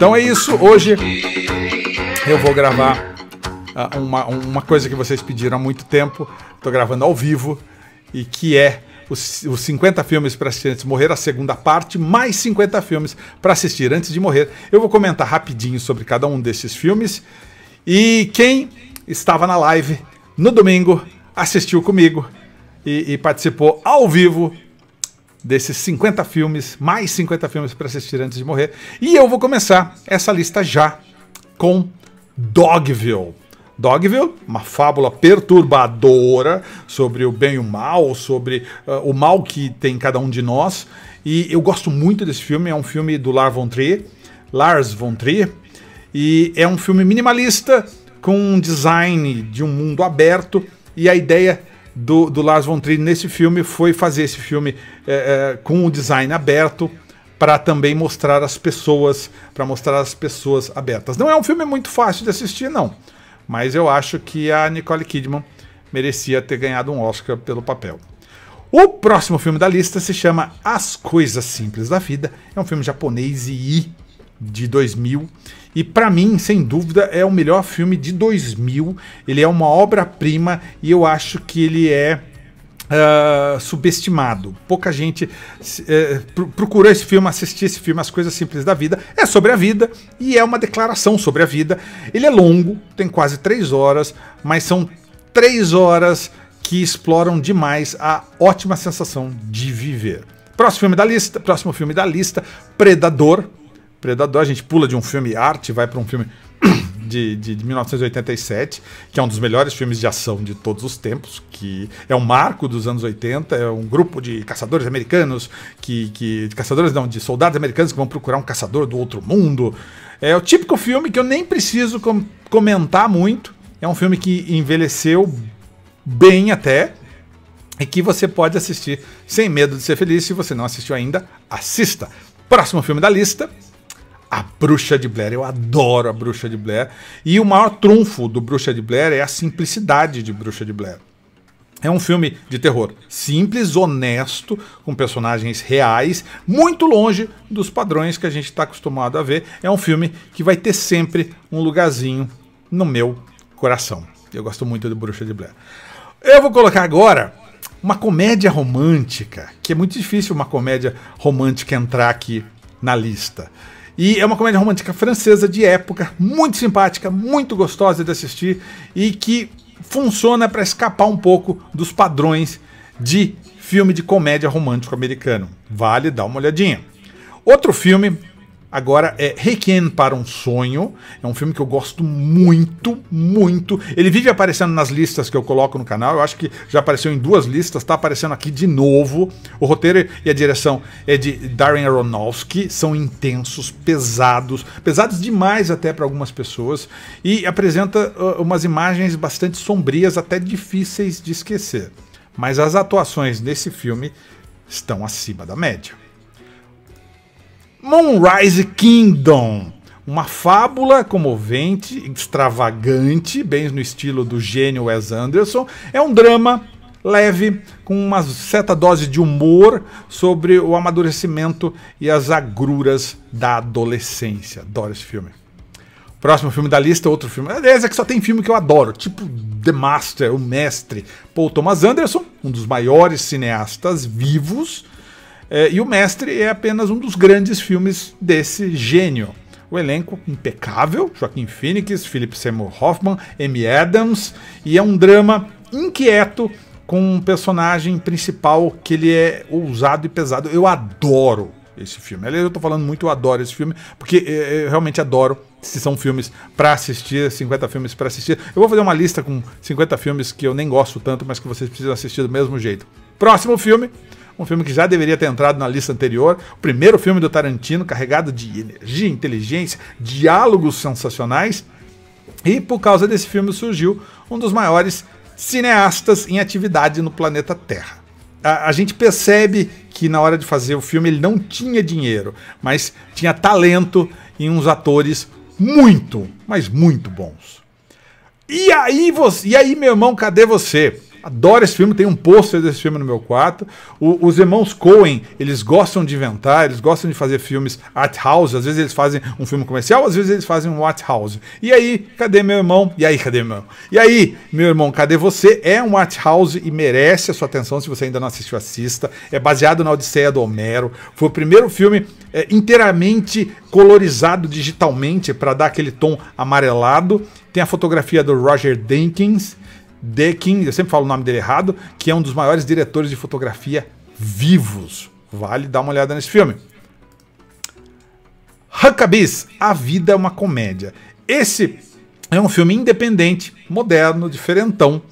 Então é isso. Hoje eu vou gravar ah, uma, uma coisa que vocês pediram há muito tempo. Estou gravando ao vivo e que é os, os 50 filmes para assistir antes de morrer, a segunda parte, mais 50 filmes para assistir antes de morrer. Eu vou comentar rapidinho sobre cada um desses filmes. E quem estava na live no domingo assistiu comigo e, e participou ao vivo desses 50 filmes, mais 50 filmes para assistir antes de morrer. E eu vou começar essa lista já com Dogville. Dogville, uma fábula perturbadora sobre o bem e o mal, sobre uh, o mal que tem cada um de nós. E eu gosto muito desse filme, é um filme do Lars von Trier, Lars von Trier, e é um filme minimalista com um design de um mundo aberto e a ideia do, do Lars von Trier nesse filme foi fazer esse filme é, é, com o design aberto para também mostrar as pessoas, para mostrar as pessoas abertas. Não é um filme muito fácil de assistir, não. Mas eu acho que a Nicole Kidman merecia ter ganhado um Oscar pelo papel. O próximo filme da lista se chama As Coisas Simples da Vida. É um filme japonês e de 2000. E para mim, sem dúvida, é o melhor filme de 2000. Ele é uma obra-prima e eu acho que ele é Uh, subestimado. Pouca gente uh, procurou esse filme, assistiu esse filme, As Coisas Simples da Vida. É sobre a vida e é uma declaração sobre a vida. Ele é longo, tem quase três horas, mas são três horas que exploram demais a ótima sensação de viver. Próximo filme da lista, próximo filme da lista, Predador, Predador, a gente pula de um filme arte, vai para um filme de, de, de, 1987, que é um dos melhores filmes de ação de todos os tempos, que é um marco dos anos 80, é um grupo de caçadores americanos, que, que de caçadores não, de soldados americanos que vão procurar um caçador do outro mundo. É o típico filme que eu nem preciso com, comentar muito. É um filme que envelheceu bem até e que você pode assistir sem medo de ser feliz. Se você não assistiu ainda, assista. Próximo filme da lista a Bruxa de Blair. Eu adoro a Bruxa de Blair. E o maior trunfo do Bruxa de Blair é a simplicidade de Bruxa de Blair. É um filme de terror simples, honesto, com personagens reais, muito longe dos padrões que a gente está acostumado a ver. É um filme que vai ter sempre um lugarzinho no meu coração. Eu gosto muito de Bruxa de Blair. Eu vou colocar agora uma comédia romântica, que é muito difícil uma comédia romântica entrar aqui na lista. E é uma comédia romântica francesa de época, muito simpática, muito gostosa de assistir e que funciona para escapar um pouco dos padrões de filme de comédia romântico americano. Vale dar uma olhadinha. Outro filme Agora é Requiem para um Sonho. É um filme que eu gosto muito, muito. Ele vive aparecendo nas listas que eu coloco no canal. Eu acho que já apareceu em duas listas, Está aparecendo aqui de novo. O roteiro e a direção é de Darren Aronofsky. São intensos, pesados, pesados demais até para algumas pessoas. E apresenta uh, umas imagens bastante sombrias, até difíceis de esquecer. Mas as atuações desse filme estão acima da média. Moonrise Kingdom. Uma fábula comovente, extravagante, bem no estilo do gênio Wes Anderson. É um drama leve, com uma certa dose de humor sobre o amadurecimento e as agruras da adolescência. Adoro esse filme. Próximo filme da lista, outro filme. Aliás, é que só tem filme que eu adoro, tipo The Master, O Mestre. Paul Thomas Anderson, um dos maiores cineastas vivos, é, e O Mestre é apenas um dos grandes filmes desse gênio. O elenco impecável, Joaquim Phoenix, Philip Seymour Hoffman, Amy Adams, e é um drama inquieto com um personagem principal que ele é ousado e pesado. Eu adoro esse filme. Aliás, eu tô falando muito, eu adoro esse filme, porque é, é, eu realmente adoro se são filmes para assistir, 50 filmes para assistir. Eu vou fazer uma lista com 50 filmes que eu nem gosto tanto, mas que vocês precisam assistir do mesmo jeito. Próximo filme um filme que já deveria ter entrado na lista anterior, o primeiro filme do Tarantino, carregado de energia, inteligência, diálogos sensacionais, e por causa desse filme surgiu um dos maiores cineastas em atividade no planeta Terra. A, a, gente percebe que na hora de fazer o filme ele não tinha dinheiro, mas tinha talento e uns atores muito, mas muito bons. E aí, você, e aí meu irmão, cadê você? Adoro esse filme, tem um pôster desse filme no meu quarto. O, os irmãos Coen, eles gostam de inventar, eles gostam de fazer filmes art house. Às vezes eles fazem um filme comercial, às vezes eles fazem um art house. E aí, cadê meu irmão? E aí, cadê meu irmão? E aí, meu irmão, cadê você? É um art house e merece a sua atenção. Se você ainda não assistiu, assista. É baseado na Odisseia do Homero. Foi o primeiro filme é, inteiramente colorizado digitalmente para dar aquele tom amarelado. Tem a fotografia do Roger Dinkins de King, eu sempre falo o nome dele errado, que é um dos maiores diretores de fotografia vivos. Vale dar uma olhada nesse filme. Huckabees, A Vida é uma Comédia. Esse é um filme independente, moderno, diferentão.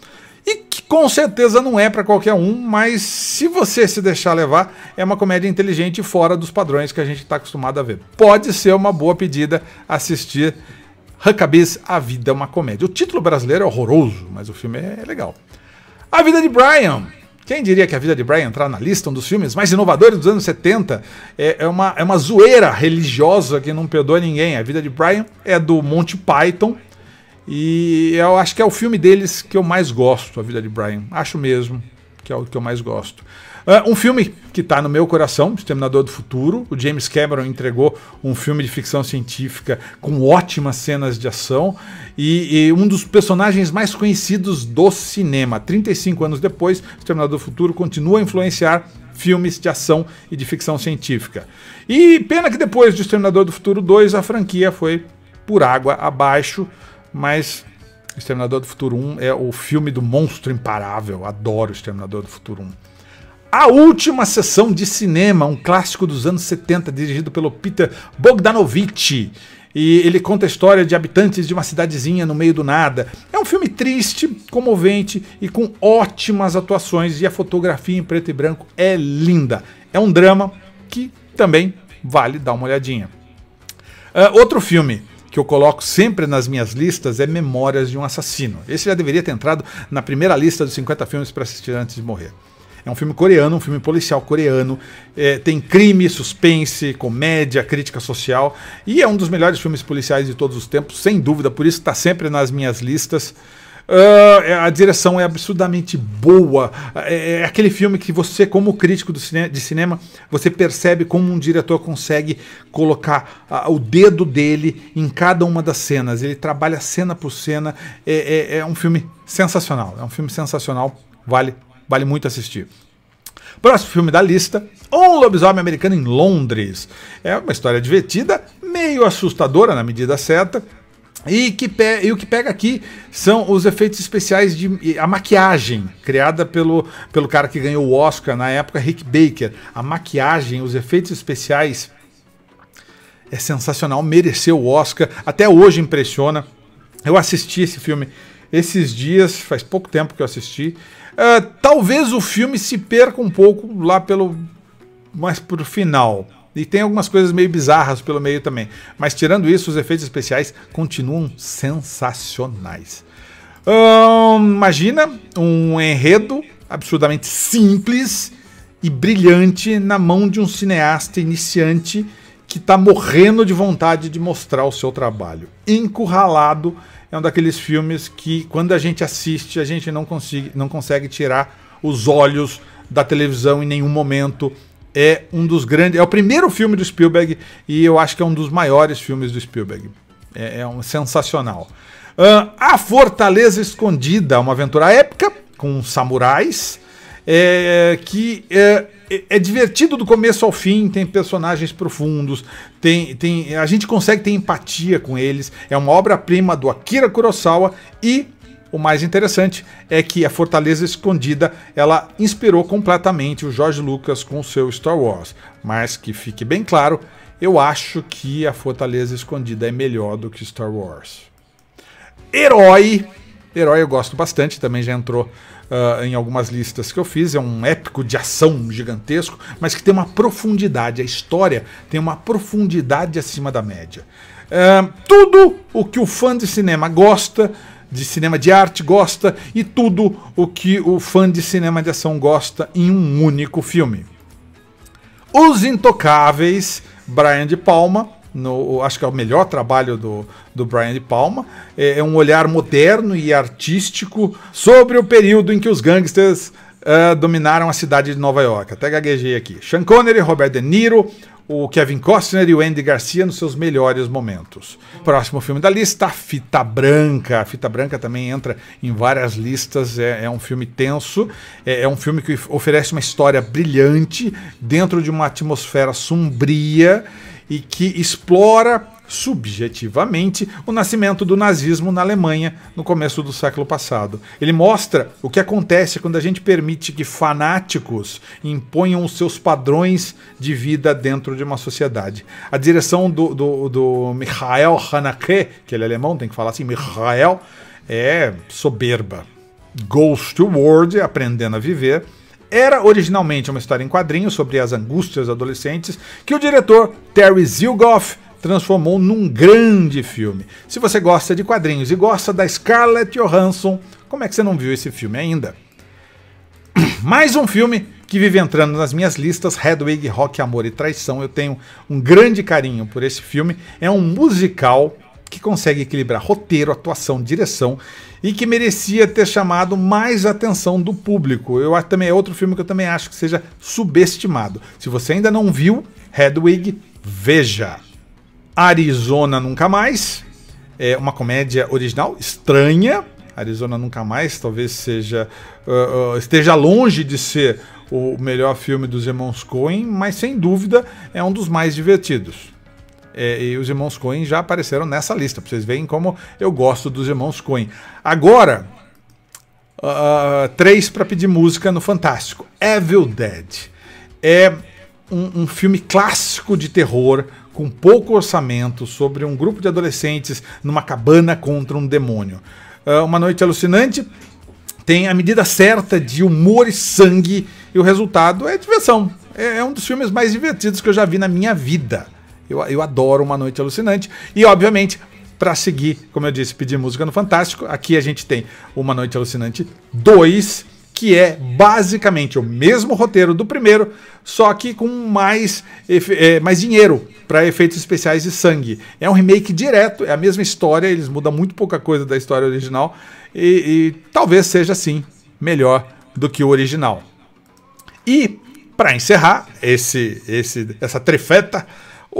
E que com certeza não é para qualquer um, mas se você se deixar levar, é uma comédia inteligente fora dos padrões que a gente está acostumado a ver. Pode ser uma boa pedida assistir Huckabees, A Vida é uma Comédia. O título brasileiro é horroroso, mas o filme é legal. A Vida de Brian. Quem diria que A Vida de Brian entrar na lista, um dos filmes mais inovadores dos anos 70, é, é, uma, é uma zoeira religiosa que não perdoa ninguém. A Vida de Brian é do Monty Python e eu acho que é o filme deles que eu mais gosto, A Vida de Brian. Acho mesmo que é o que eu mais gosto. É, um filme que está no meu coração, Exterminador do Futuro. O James Cameron entregou um filme de ficção científica com ótimas cenas de ação e, e um dos personagens mais conhecidos do cinema. 35 anos depois, Exterminador do Futuro continua a influenciar filmes de ação e de ficção científica. E pena que depois de Exterminador do Futuro 2, a franquia foi por água abaixo, mas Exterminador do Futuro 1 é o filme do monstro imparável. Adoro Exterminador do Futuro 1. A Última Sessão de Cinema, um clássico dos anos 70, dirigido pelo Peter Bogdanovich. E ele conta a história de habitantes de uma cidadezinha no meio do nada. É um filme triste, comovente e com ótimas atuações. E a fotografia em preto e branco é linda. É um drama que também vale dar uma olhadinha. Uh, outro filme que eu coloco sempre nas minhas listas é Memórias de um Assassino. Esse já deveria ter entrado na primeira lista dos 50 filmes para assistir antes de morrer. É um filme coreano, um filme policial coreano. É, tem crime, suspense, comédia, crítica social. E é um dos melhores filmes policiais de todos os tempos, sem dúvida. Por isso está sempre nas minhas listas. Uh, a direção é absurdamente boa. É, é, é, aquele filme que você, como crítico cine de cinema, você percebe como um diretor consegue colocar uh, o dedo dele em cada uma das cenas. Ele trabalha cena por cena. É, é, é um filme sensacional. É um filme sensacional. Vale Vale muito assistir. Próximo filme da lista: Um Lobisomem Americano em Londres. É uma história divertida, meio assustadora na medida certa. E, que e o que pega aqui são os efeitos especiais de a maquiagem criada pelo, pelo cara que ganhou o Oscar na época, Rick Baker. A maquiagem, os efeitos especiais é sensacional, mereceu o Oscar, até hoje impressiona. Eu assisti esse filme esses dias, faz pouco tempo que eu assisti. Uh, talvez o filme se perca um pouco lá pelo. mais pro final. E tem algumas coisas meio bizarras pelo meio também. Mas tirando isso, os efeitos especiais continuam sensacionais. imagina um enredo absurdamente simples e brilhante na mão de um cineasta iniciante que está morrendo de vontade de mostrar o seu trabalho. Encurralado é um daqueles filmes que, quando a gente assiste, a gente não, consegue não consegue tirar os olhos da televisão em nenhum momento. É um dos grandes. É o primeiro filme do Spielberg e eu acho que é um dos maiores filmes do Spielberg. É, é um sensacional. Uh, a Fortaleza Escondida, uma aventura épica com samurais, é, que é, é, é, divertido do começo ao fim, tem personagens profundos, tem, tem a gente consegue ter empatia com eles. É uma obra-prima do Akira Kurosawa e o mais interessante é que a Fortaleza Escondida ela inspirou completamente o George Lucas com o seu Star Wars. Mas que fique bem claro, eu acho que a Fortaleza Escondida é melhor do que Star Wars. Herói, herói eu gosto bastante, também já entrou uh, em algumas listas que eu fiz. É um épico de ação gigantesco, mas que tem uma profundidade. A história tem uma profundidade acima da média. Uh, tudo o que o fã de cinema gosta de cinema de arte gosta e tudo o que o fã de cinema de ação gosta em um único filme. Os Intocáveis, Brian de Palma, no, acho que é o melhor trabalho do, do Brian de Palma. É, é, um olhar moderno e artístico sobre o período em que os gangsters uh, dominaram a cidade de Nova York. Até gaguejei aqui. Sean Connery, Robert De Niro, o Kevin Costner e o Andy Garcia nos seus melhores momentos. Próximo filme da lista, Fita Branca. A Fita Branca também entra em várias listas, é, é um filme tenso, é, é, um filme que oferece uma história brilhante dentro de uma atmosfera sombria e que explora subjetivamente o nascimento do nazismo na Alemanha no começo do século passado. Ele mostra o que acontece quando a gente permite que fanáticos imponham os seus padrões de vida dentro de uma sociedade. A direção do, do, do Michael Haneke, que ele é alemão, tem que falar assim, Michael, é soberba. Goes World, aprendendo a viver, era originalmente uma história em quadrinhos sobre as angústias adolescentes que o diretor Terry Zilgoff transformou num grande filme. Se você gosta de quadrinhos e gosta da Scarlett Johansson, como é que você não viu esse filme ainda? Mais um filme que vive entrando nas minhas listas, Hedwig, Rock, Amor e Traição. Eu tenho um grande carinho por esse filme. É um musical que consegue equilibrar roteiro, atuação, direção e que merecia ter chamado mais atenção do público. Eu também é outro filme que eu também acho que seja subestimado. Se você ainda não viu Hedwig, veja. Arizona Nunca Mais é uma comédia original estranha. Arizona Nunca Mais talvez seja uh, uh, esteja longe de ser o melhor filme dos irmãos Coen, mas sem dúvida é um dos mais divertidos é, e os irmãos Coen já apareceram nessa lista, Pra vocês verem como eu gosto dos irmãos Coen. Agora, uh, três para pedir música no Fantástico. Evil Dead é um, um filme clássico de terror com pouco orçamento sobre um grupo de adolescentes numa cabana contra um demônio. Uh, uma noite alucinante tem a medida certa de humor e sangue e o resultado é diversão. é, é um dos filmes mais divertidos que eu já vi na minha vida. Eu, eu adoro Uma Noite Alucinante. E, obviamente, para seguir, como eu disse, pedir música no Fantástico, aqui a gente tem Uma Noite Alucinante 2, que é basicamente o mesmo roteiro do primeiro, só que com mais, é, mais dinheiro para efeitos especiais e sangue. É um remake direto, é a mesma história, eles mudam muito pouca coisa da história original e, e talvez seja assim melhor do que o original. E para encerrar esse, esse, essa trefeta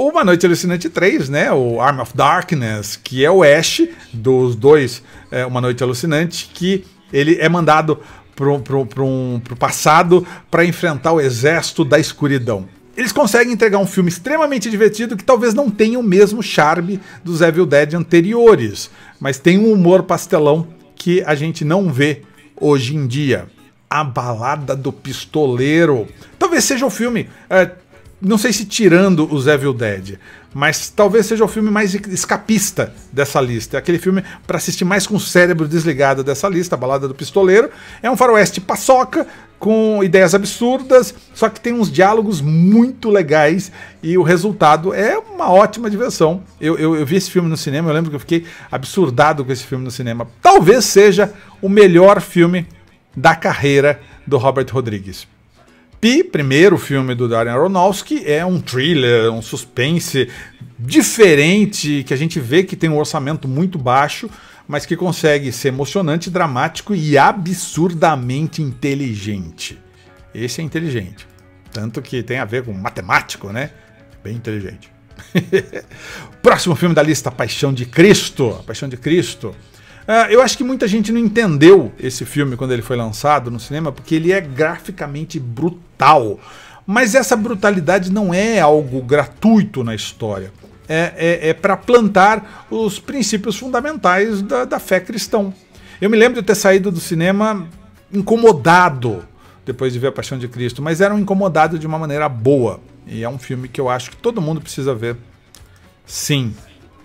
ou Uma Noite Alucinante 3, né? O Arm of Darkness, que é o Ash dos dois é, Uma Noite Alucinante, que ele é mandado pro, pro, pro, um, pro passado para enfrentar o exército da escuridão. Eles conseguem entregar um filme extremamente divertido que talvez não tenha o mesmo charme dos Evil Dead anteriores, mas tem um humor pastelão que a gente não vê hoje em dia. A Balada do Pistoleiro. Talvez seja o filme é, não sei se tirando os Evil Dead, mas talvez seja o filme mais escapista dessa lista. É aquele filme para assistir mais com o cérebro desligado dessa lista, a Balada do Pistoleiro. É um faroeste paçoca com ideias absurdas, só que tem uns diálogos muito legais e o resultado é uma ótima diversão. Eu, eu, eu vi esse filme no cinema, eu lembro que eu fiquei absurdado com esse filme no cinema. Talvez seja o melhor filme da carreira do Robert Rodrigues. Pi, primeiro filme do Darren Aronofsky, é um thriller, um suspense diferente, que a gente vê que tem um orçamento muito baixo, mas que consegue ser emocionante, dramático e absurdamente inteligente. Esse é inteligente. Tanto que tem a ver com matemático, né? Bem inteligente. Próximo filme da lista, Paixão de Cristo. Paixão de Cristo é, eu acho que muita gente não entendeu esse filme quando ele foi lançado no cinema, porque ele é graficamente brutal. Mas essa brutalidade não é algo gratuito na história. É, é, é para plantar os princípios fundamentais da, da fé cristã. Eu me lembro de ter saído do cinema incomodado depois de ver A Paixão de Cristo, mas era um incomodado de uma maneira boa. E é um filme que eu acho que todo mundo precisa ver. Sim.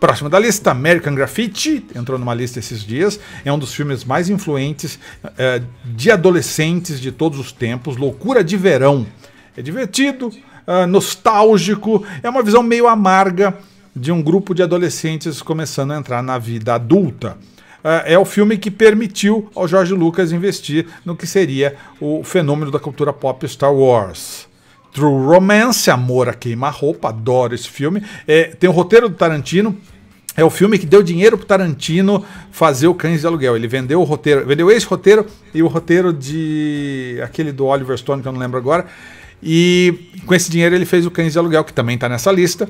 Próximo da lista, American Graffiti, entrou numa lista esses dias. É um dos filmes mais influentes é, de adolescentes de todos os tempos. Loucura de verão. É divertido, é, nostálgico, é uma visão meio amarga de um grupo de adolescentes começando a entrar na vida adulta. Ah, é o filme que permitiu ao George Lucas investir no que seria o fenômeno da cultura pop Star Wars. True Romance, Amor a Queima-Roupa, adoro esse filme. É, tem o roteiro do Tarantino, é o filme que deu dinheiro pro Tarantino fazer o Cães de Aluguel. Ele vendeu o roteiro, vendeu esse roteiro e o roteiro de aquele do Oliver Stone que eu não lembro agora. E com esse dinheiro ele fez o Cães de Aluguel, que também está nessa lista.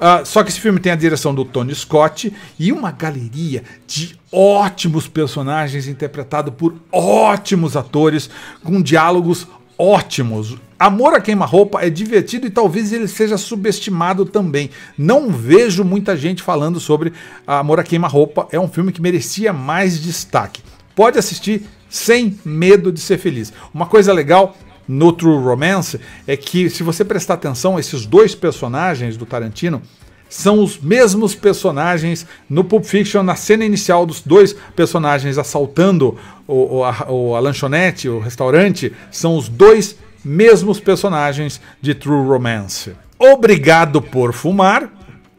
Uh, só que esse filme tem a direção do Tony Scott e uma galeria de ótimos personagens interpretado por ótimos atores, com diálogos ótimos. Amor a queima-roupa é divertido e talvez ele seja subestimado também. Não vejo muita gente falando sobre Amor a queima-roupa. É um filme que merecia mais destaque. Pode assistir sem medo de ser feliz. Uma coisa legal no True Romance é que, se você prestar atenção, esses dois personagens do Tarantino são os mesmos personagens no Pulp Fiction, na cena inicial dos dois personagens assaltando o, o, a, o a lanchonete, o restaurante, são os dois mesmos personagens de True Romance. Obrigado por Fumar,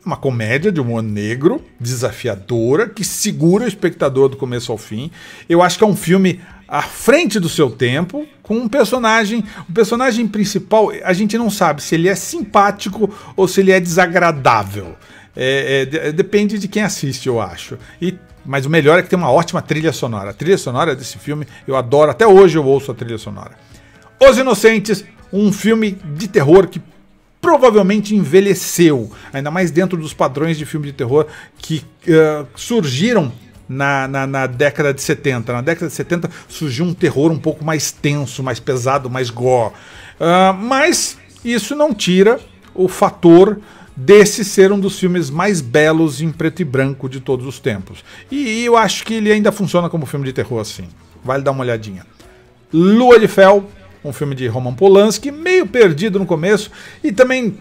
uma comédia de humor negro, desafiadora, que segura o espectador do começo ao fim. Eu acho que é um filme à frente do seu tempo, com um personagem. O personagem principal, a gente não sabe se ele é simpático ou se ele é desagradável. É, é, é, depende de quem assiste, eu acho. E, mas o melhor é que tem uma ótima trilha sonora. A trilha sonora desse filme eu adoro, até hoje eu ouço a trilha sonora. Os Inocentes, um filme de terror que provavelmente envelheceu, ainda mais dentro dos padrões de filme de terror que uh, surgiram na, na, na, década de 70. Na década de 70 surgiu um terror um pouco mais tenso, mais pesado, mais go Uh, ah, mas isso não tira o fator desse ser um dos filmes mais belos em preto e branco de todos os tempos. E eu acho que ele ainda funciona como filme de terror assim. Vale dar uma olhadinha. Lua de Fel, um filme de Roman Polanski, meio perdido no começo e também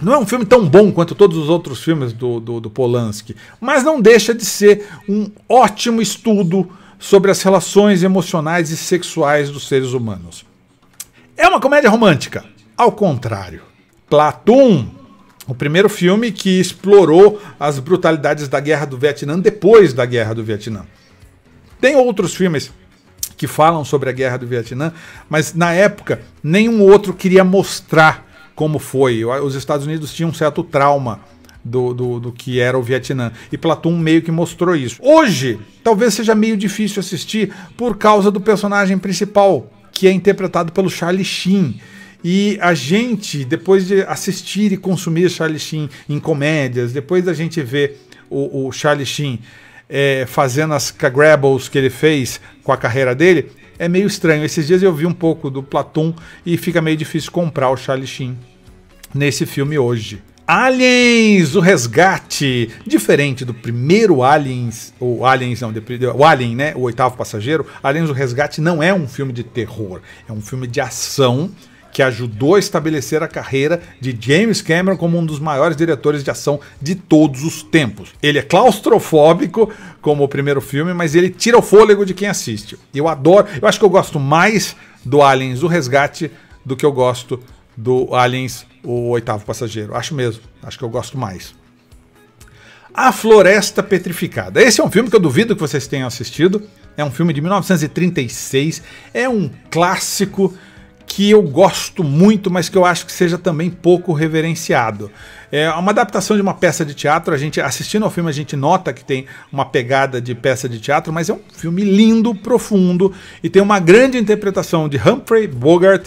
não é um filme tão bom quanto todos os outros filmes do, do, do Polanski, mas não deixa de ser um ótimo estudo sobre as relações emocionais e sexuais dos seres humanos. É uma comédia romântica, ao contrário. Platum, o primeiro filme que explorou as brutalidades da Guerra do Vietnã depois da Guerra do Vietnã. Tem outros filmes que falam sobre a Guerra do Vietnã, mas na época nenhum outro queria mostrar como foi. Os Estados Unidos tinham um certo trauma do, do, do, que era o Vietnã. E Platum meio que mostrou isso. Hoje, talvez seja meio difícil assistir por causa do personagem principal, que é interpretado pelo Charlie Sheen. E a gente, depois de assistir e consumir Charlie Sheen em comédias, depois da gente ver o, o Charlie Sheen é, fazendo as grabbles que ele fez com a carreira dele, é meio estranho. Esses dias eu vi um pouco do Platum e fica meio difícil comprar o Charlie Sheen nesse filme hoje. Aliens, o resgate. Diferente do primeiro Aliens, o Aliens não, o Alien, né? O oitavo passageiro. Aliens, o resgate não é um filme de terror, é um filme de ação que ajudou a estabelecer a carreira de James Cameron como um dos maiores diretores de ação de todos os tempos. Ele é claustrofóbico, como o primeiro filme, mas ele tira o fôlego de quem assiste. Eu adoro, eu acho que eu gosto mais do Aliens O Resgate do que eu gosto do Aliens O Oitavo Passageiro. Acho mesmo, acho que eu gosto mais. A Floresta Petrificada. Esse é um filme que eu duvido que vocês tenham assistido. É um filme de 1936, é um clássico que eu gosto muito, mas que eu acho que seja também pouco reverenciado. É uma adaptação de uma peça de teatro. A gente assistindo ao filme a gente nota que tem uma pegada de peça de teatro, mas é um filme lindo, profundo e tem uma grande interpretação de Humphrey Bogart.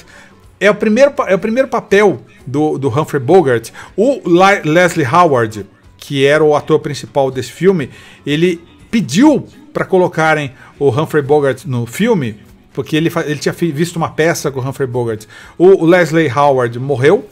É o primeiro, é o primeiro papel do, do Humphrey Bogart. O Leslie Howard, que era o ator principal desse filme, ele pediu para colocarem o Humphrey Bogart no filme porque ele, ele tinha visto uma peça com o Humphrey Bogart. O, o Leslie Howard morreu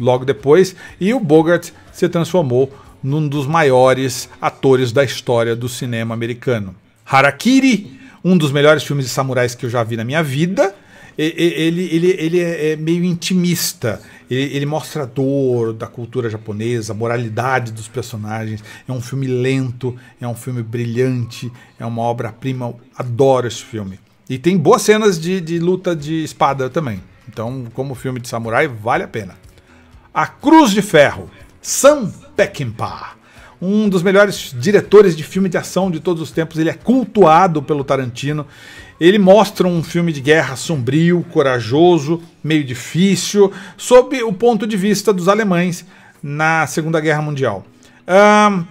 logo depois e o Bogart se transformou num dos maiores atores da história do cinema americano. Harakiri, um dos melhores filmes de samurais que eu já vi na minha vida. Ele, ele, ele é, é meio intimista, ele, ele mostra a dor da cultura japonesa, a moralidade dos personagens. É um filme lento, é um filme brilhante, é uma obra-prima. Adoro esse filme. E tem boas cenas de, de luta de espada também. Então, como filme de samurai, vale a pena. A Cruz de Ferro, Sam Peckinpah um dos melhores diretores de filme de ação de todos os tempos. Ele é cultuado pelo Tarantino. Ele mostra um filme de guerra sombrio, corajoso, meio difícil, sob o ponto de vista dos alemães na Segunda Guerra Mundial. Um,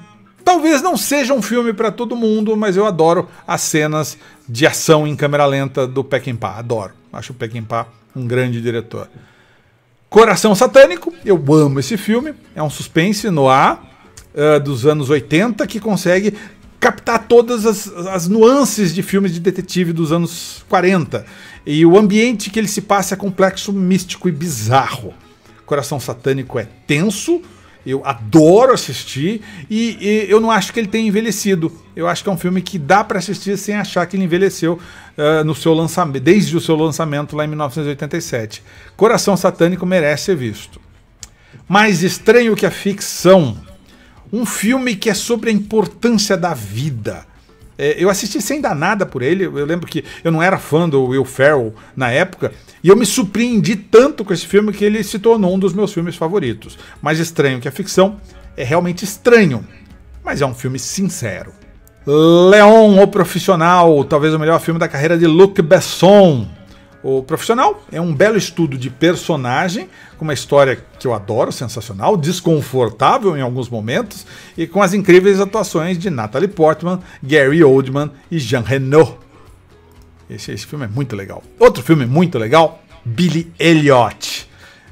Talvez não seja um filme para todo mundo, mas eu adoro as cenas de ação em câmera lenta do Peckinpah. Adoro. Acho o Peckinpah um grande diretor. Coração Satânico, eu amo esse filme. É um suspense no ar uh, dos anos 80 que consegue captar todas as, as, nuances de filmes de detetive dos anos 40. E o ambiente que ele se passa é complexo, místico e bizarro. Coração Satânico é tenso, eu adoro assistir e, e, eu não acho que ele tenha envelhecido. Eu acho que é um filme que dá para assistir sem achar que ele envelheceu uh, no seu lançamento, desde o seu lançamento lá em 1987. Coração Satânico merece ser visto. Mais estranho que a ficção. Um filme que é sobre a importância da vida, é, eu assisti sem dar nada por ele. Eu lembro que eu não era fã do Will Ferrell na época. E eu me surpreendi tanto com esse filme que ele se tornou um dos meus filmes favoritos. Mais estranho que a ficção, é realmente estranho. Mas é um filme sincero. Leon, o Profissional, talvez o melhor filme da carreira de Luc Besson. O Profissional é um belo estudo de personagem, com uma história que eu adoro, sensacional, desconfortável em alguns momentos, e com as incríveis atuações de Natalie Portman, Gary Oldman e Jean Reno. Esse, esse filme é muito legal. Outro filme muito legal, Billy Elliot.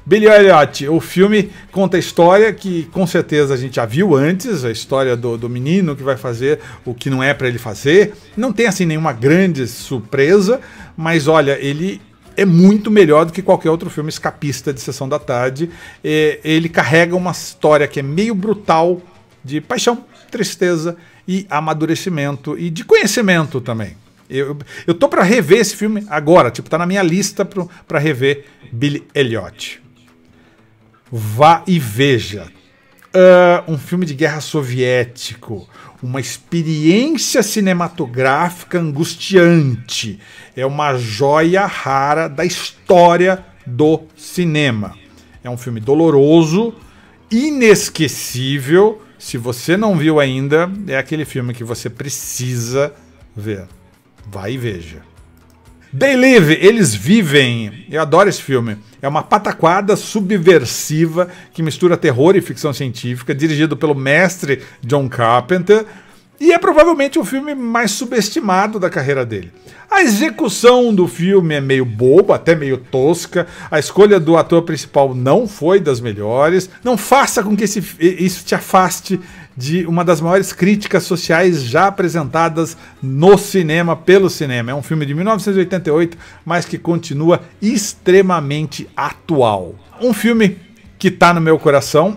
Billy Elliot, o filme conta a história que com certeza a gente já viu antes, a história do, do menino que vai fazer o que não é para ele fazer. Não tem assim nenhuma grande surpresa, mas olha, ele é muito melhor do que qualquer outro filme escapista de sessão da tarde. É, ele carrega uma história que é meio brutal de paixão, tristeza e amadurecimento e de conhecimento também. Eu, eu tô para rever esse filme agora, tipo, tá na minha lista para rever Billy Elliot. Vá e veja. Uh, um filme de guerra soviético. Uma experiência cinematográfica angustiante. É uma joia rara da história do cinema. É um filme doloroso, inesquecível. Se você não viu ainda, é aquele filme que você precisa ver. Vai e veja. Believe, eles vivem. Eu adoro esse filme. É uma pataquada subversiva que mistura terror e ficção científica, dirigido pelo mestre John Carpenter. E é provavelmente o filme mais subestimado da carreira dele. A execução do filme é meio boba, até meio tosca. A escolha do ator principal não foi das melhores. Não faça com que esse, isso te afaste de uma das maiores críticas sociais já apresentadas no cinema, pelo cinema. É um filme de 1988, mas que continua extremamente atual. Um filme que está no meu coração,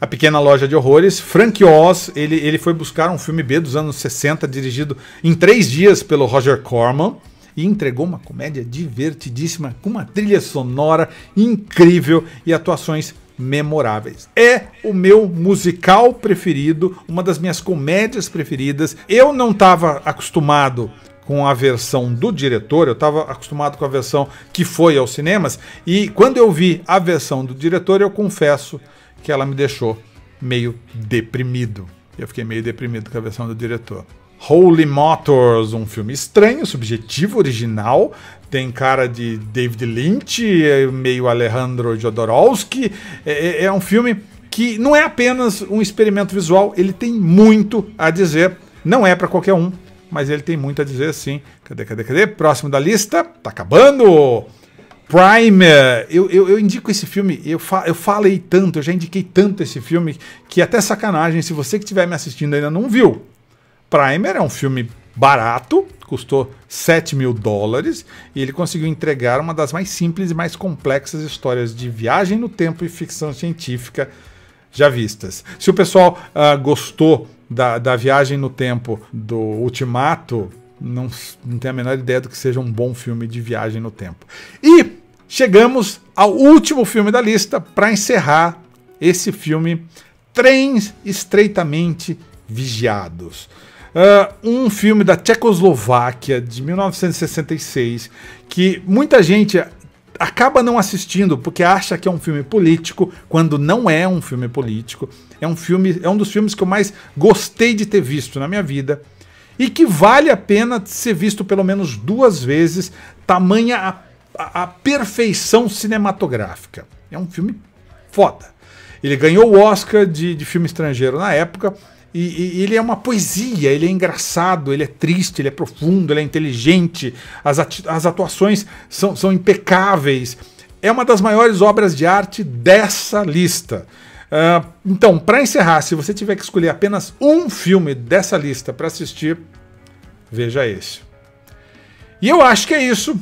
a Pequena Loja de Horrores. Frank Oz, ele, ele foi buscar um filme B dos anos 60, dirigido em três dias pelo Roger Corman. E entregou uma comédia divertidíssima, com uma trilha sonora incrível e atuações memoráveis. É o meu musical preferido, uma das minhas comédias preferidas. Eu não estava acostumado com a versão do diretor, eu estava acostumado com a versão que foi aos cinemas, e quando eu vi a versão do diretor, eu confesso que ela me deixou meio deprimido. Eu fiquei meio deprimido com a versão do diretor. Holy Motors, um filme estranho, subjetivo, original, tem cara de David Lynch, é meio Alejandro Jodorowsky. É, é, é, um filme que não é apenas um experimento visual, ele tem muito a dizer. Não é para qualquer um, mas ele tem muito a dizer sim. Cadê, cadê, cadê? Próximo da lista, tá acabando! Primer, eu, eu, eu, indico esse filme, eu, fa, eu falei tanto, eu já indiquei tanto esse filme, que até sacanagem, se você que estiver me assistindo ainda não viu. Primer é um filme barato, custou 7 mil dólares, e ele conseguiu entregar uma das mais simples e mais complexas histórias de viagem no tempo e ficção científica já vistas. Se o pessoal uh, gostou da, da viagem no tempo do Ultimato, não, não tenho a menor ideia do que seja um bom filme de viagem no tempo. E chegamos ao último filme da lista para encerrar esse filme Trens Estreitamente Vigiados. Uh, um filme da Tchecoslováquia de 1966 que muita gente acaba não assistindo porque acha que é um filme político, quando não é um filme político. É um filme, é um dos filmes que eu mais gostei de ter visto na minha vida e que vale a pena ser visto pelo menos duas vezes, tamanha a, a, a perfeição cinematográfica. É um filme foda. Ele ganhou o Oscar de, de filme estrangeiro na época. E, e, ele é uma poesia, ele é engraçado, ele é triste, ele é profundo, ele é inteligente, as, as atuações são, são impecáveis. É uma das maiores obras de arte dessa lista. Ah, então, para encerrar, se você tiver que escolher apenas um filme dessa lista para assistir, veja esse. E eu acho que é isso.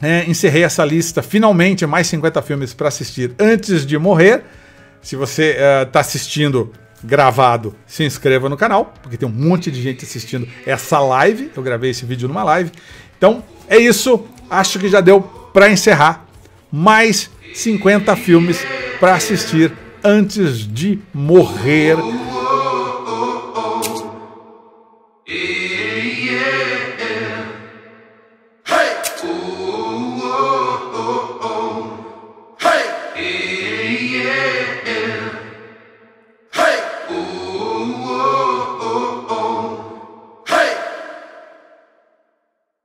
É, encerrei essa lista finalmente, mais 50 filmes para assistir antes de morrer. Se você está eh, uh, assistindo gravado, se inscreva no canal, porque tem um monte de gente assistindo essa live. Eu gravei esse vídeo numa live. Então, é isso. Acho que já deu para encerrar mais 50 filmes para assistir antes de morrer